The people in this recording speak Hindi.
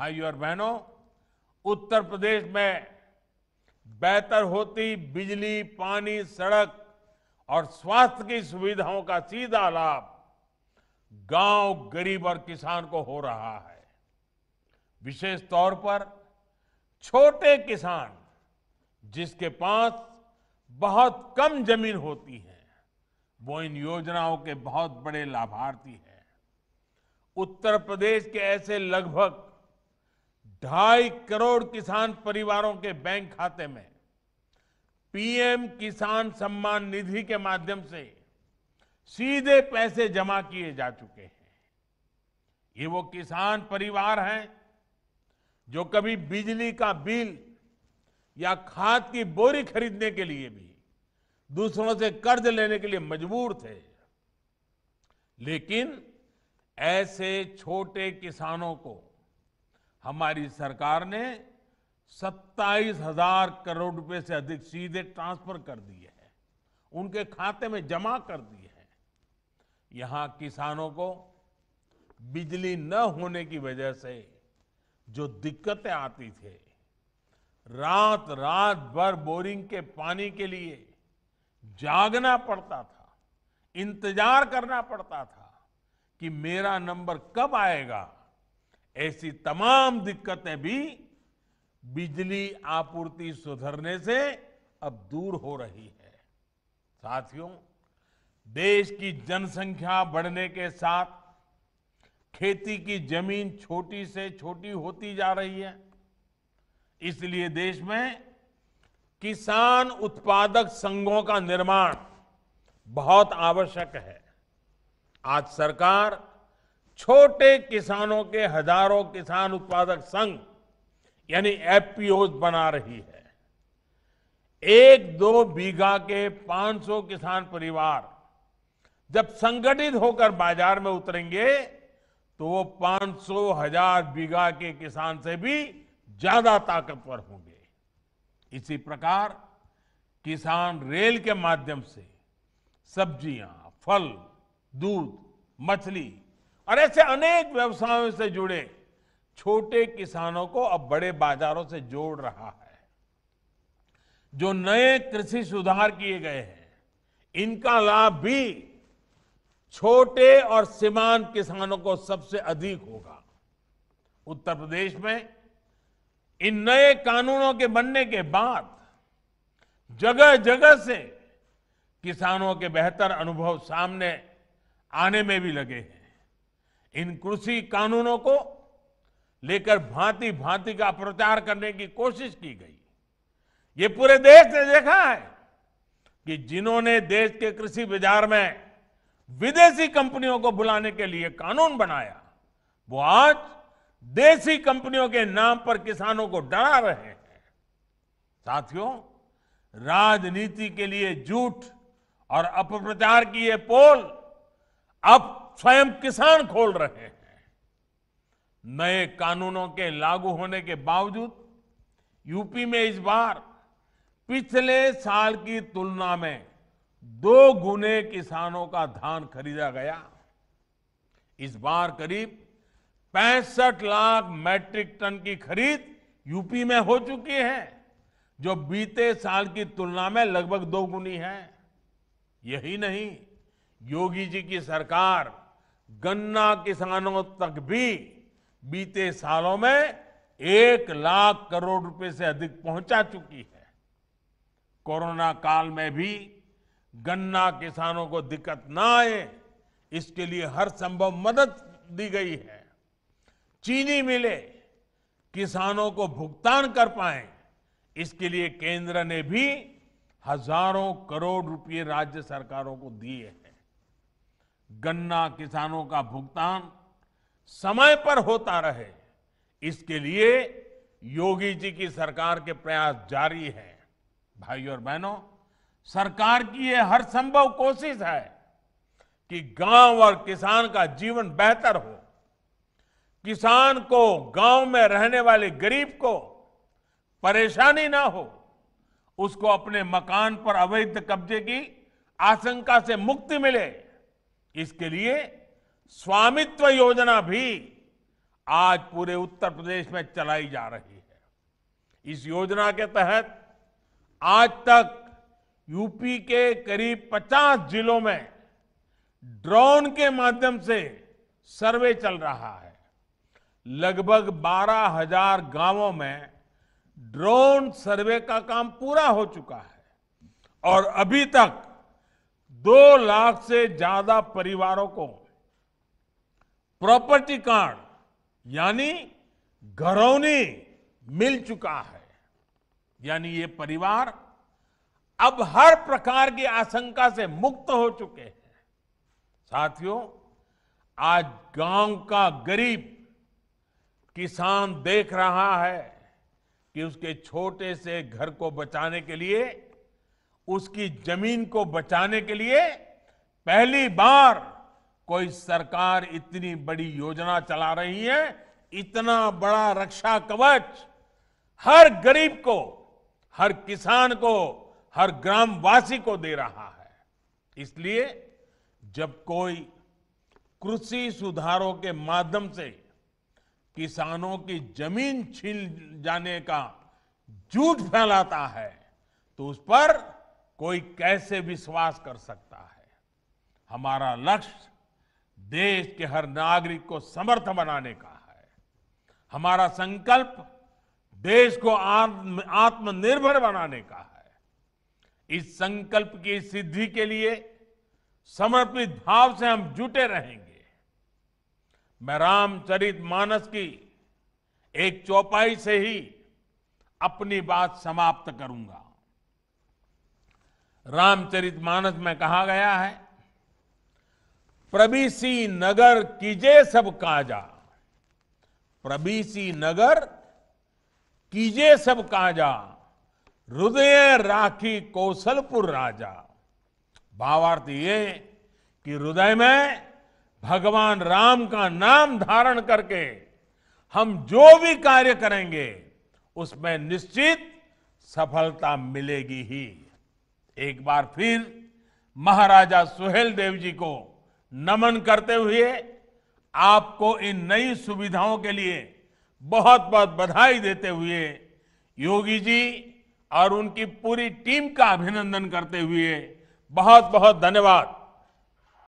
भाइयों और बहनों उत्तर प्रदेश में बेहतर होती बिजली पानी सड़क और स्वास्थ्य की सुविधाओं का सीधा लाभ गांव गरीब और किसान को हो रहा है विशेष तौर पर छोटे किसान जिसके पास बहुत कम जमीन होती है वो इन योजनाओं के बहुत बड़े लाभार्थी हैं उत्तर प्रदेश के ऐसे लगभग ढाई करोड़ किसान परिवारों के बैंक खाते में पीएम किसान सम्मान निधि के माध्यम से सीधे पैसे जमा किए जा चुके हैं ये वो किसान परिवार हैं जो कभी बिजली का बिल या खाद की बोरी खरीदने के लिए भी दूसरों से कर्ज लेने के लिए मजबूर थे लेकिन ऐसे छोटे किसानों को हमारी सरकार ने सत्ताईस हजार करोड़ रुपए से अधिक सीधे ट्रांसफर कर दिए हैं उनके खाते में जमा कर दिए हैं यहां किसानों को बिजली न होने की वजह से जो दिक्कतें आती थी रात रात भर बोरिंग के पानी के लिए जागना पड़ता था इंतजार करना पड़ता था कि मेरा नंबर कब आएगा ऐसी तमाम दिक्कतें भी बिजली आपूर्ति सुधरने से अब दूर हो रही है साथियों देश की जनसंख्या बढ़ने के साथ खेती की जमीन छोटी से छोटी होती जा रही है इसलिए देश में किसान उत्पादक संघों का निर्माण बहुत आवश्यक है आज सरकार छोटे किसानों के हजारों किसान उत्पादक संघ यानी एफपीओ बना रही है एक दो बीघा के 500 किसान परिवार जब संगठित होकर बाजार में उतरेंगे तो वो 500 हजार बीघा के किसान से भी ज्यादा ताकतवर होंगे इसी प्रकार किसान रेल के माध्यम से सब्जियां फल दूध मछली और ऐसे अनेक व्यवसायों से जुड़े छोटे किसानों को अब बड़े बाजारों से जोड़ रहा है जो नए कृषि सुधार किए गए हैं इनका लाभ भी छोटे और सीमांत किसानों को सबसे अधिक होगा उत्तर प्रदेश में इन नए कानूनों के बनने के बाद जगह जगह से किसानों के बेहतर अनुभव सामने आने में भी लगे हैं इन कृषि कानूनों को लेकर भांति भांति का प्रचार करने की कोशिश की गई ये पूरे देश ने देखा है कि जिन्होंने देश के कृषि बाजार में विदेशी कंपनियों को बुलाने के लिए कानून बनाया वो आज देशी कंपनियों के नाम पर किसानों को डरा रहे हैं साथियों राजनीति के लिए झूठ और अपप्रचार की ये पोल अब स्वयं किसान खोल रहे हैं नए कानूनों के लागू होने के बावजूद यूपी में इस बार पिछले साल की तुलना में दो गुने किसानों का धान खरीदा गया इस बार करीब पैंसठ लाख मैट्रिक टन की खरीद यूपी में हो चुकी है जो बीते साल की तुलना में लगभग दोगुनी है यही नहीं योगी जी की सरकार गन्ना किसानों तक भी बीते सालों में एक लाख करोड़ रुपए से अधिक पहुंचा चुकी है कोरोना काल में भी गन्ना किसानों को दिक्कत ना आए इसके लिए हर संभव मदद दी गई है चीनी मिले किसानों को भुगतान कर पाए इसके लिए केंद्र ने भी हजारों करोड़ रुपए राज्य सरकारों को दिए हैं गन्ना किसानों का भुगतान समय पर होता रहे इसके लिए योगी जी की सरकार के प्रयास जारी है भाइयों और बहनों सरकार की यह हर संभव कोशिश है कि गांव और किसान का जीवन बेहतर हो किसान को गांव में रहने वाले गरीब को परेशानी ना हो उसको अपने मकान पर अवैध कब्जे की आशंका से मुक्ति मिले इसके लिए स्वामित्व योजना भी आज पूरे उत्तर प्रदेश में चलाई जा रही है इस योजना के तहत आज तक यूपी के करीब 50 जिलों में ड्रोन के माध्यम से सर्वे चल रहा है लगभग बारह हजार गांवों में ड्रोन सर्वे का काम पूरा हो चुका है और अभी तक दो लाख से ज्यादा परिवारों को प्रॉपर्टी कार्ड यानी घरौनी मिल चुका है यानी ये परिवार अब हर प्रकार की आशंका से मुक्त हो चुके हैं साथियों आज गांव का गरीब किसान देख रहा है कि उसके छोटे से घर को बचाने के लिए उसकी जमीन को बचाने के लिए पहली बार कोई सरकार इतनी बड़ी योजना चला रही है इतना बड़ा रक्षा कवच हर गरीब को हर किसान को हर ग्रामवासी को दे रहा है इसलिए जब कोई कृषि सुधारों के माध्यम से किसानों की जमीन छीन जाने का झूठ फैलाता है तो उस पर कोई कैसे विश्वास कर सकता है हमारा लक्ष्य देश के हर नागरिक को समर्थ बनाने का है हमारा संकल्प देश को आत्मनिर्भर बनाने का है इस संकल्प की सिद्धि के लिए समर्पित भाव से हम जुटे रहेंगे मैं रामचरित मानस की एक चौपाई से ही अपनी बात समाप्त करूंगा रामचरित मानस में कहा गया है प्रबीसी नगर कीजे सब काजा प्रबीसी नगर कीजे सब काजा हृदय राखी कौशलपुर राजा भावार्थ ये कि हृदय में भगवान राम का नाम धारण करके हम जो भी कार्य करेंगे उसमें निश्चित सफलता मिलेगी ही एक बार फिर महाराजा सुहेल देव जी को नमन करते हुए आपको इन नई सुविधाओं के लिए बहुत बहुत बधाई देते हुए योगी जी और उनकी पूरी टीम का अभिनंदन करते हुए बहुत बहुत धन्यवाद